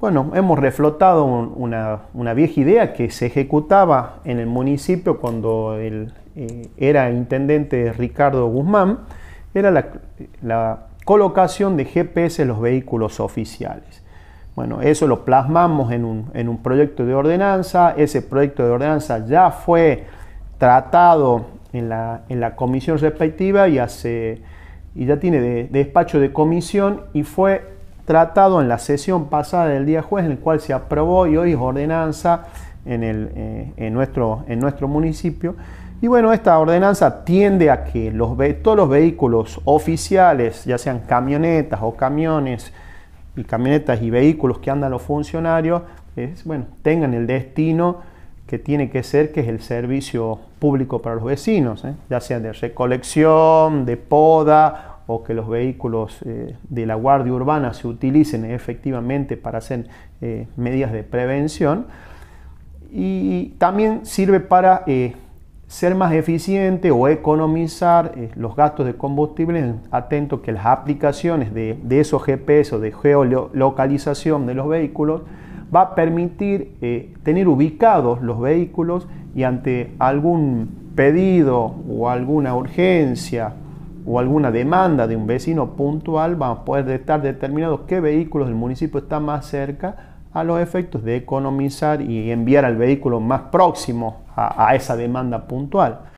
bueno, hemos reflotado una, vieja idea que se ejecutaba en el municipio cuando él eh, era intendente Ricardo Guzmán, era la, colocación de GPS en los vehículos oficiales. Bueno, eso lo plasmamos en un, proyecto de ordenanza. Ese proyecto de ordenanza ya fue tratado en la, comisión respectiva y, hace, y ya tiene despacho de comisión y fue tratado en la sesión pasada del día jueves, en el cual se aprobó y hoy es ordenanza en, eh, nuestro, en nuestro municipio. Y bueno, esta ordenanza tiende a que los, todos los vehículos oficiales, ya sean camionetas o camiones, y camionetas y vehículos que andan los funcionarios, es, bueno, tengan el destino que tiene que ser, que es el servicio público para los vecinos, ¿eh? ya sean de recolección, de poda o que los vehículos eh, de la Guardia Urbana se utilicen efectivamente para hacer eh, medidas de prevención. Y también sirve para eh, ser más eficiente o economizar los gastos de combustible, atento que las aplicaciones de, de esos GPS o de geolocalización de los vehículos va a permitir tener ubicados los vehículos y ante algún pedido o alguna urgencia o alguna demanda de un vecino puntual, vamos a poder estar determinados qué vehículos del municipio está más cerca a los efectos de economizar y enviar al vehículo más próximo a esa demanda puntual.